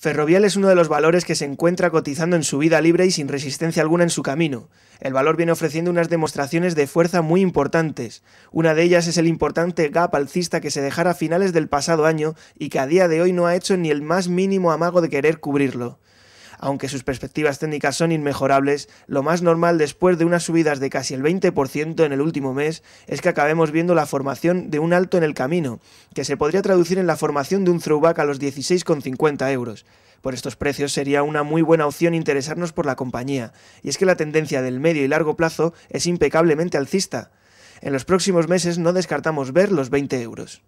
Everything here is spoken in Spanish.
Ferrovial es uno de los valores que se encuentra cotizando en su vida libre y sin resistencia alguna en su camino. El valor viene ofreciendo unas demostraciones de fuerza muy importantes. Una de ellas es el importante gap alcista que se dejara a finales del pasado año y que a día de hoy no ha hecho ni el más mínimo amago de querer cubrirlo. Aunque sus perspectivas técnicas son inmejorables, lo más normal después de unas subidas de casi el 20% en el último mes es que acabemos viendo la formación de un alto en el camino, que se podría traducir en la formación de un throwback a los 16,50 euros. Por estos precios sería una muy buena opción interesarnos por la compañía, y es que la tendencia del medio y largo plazo es impecablemente alcista. En los próximos meses no descartamos ver los 20 euros.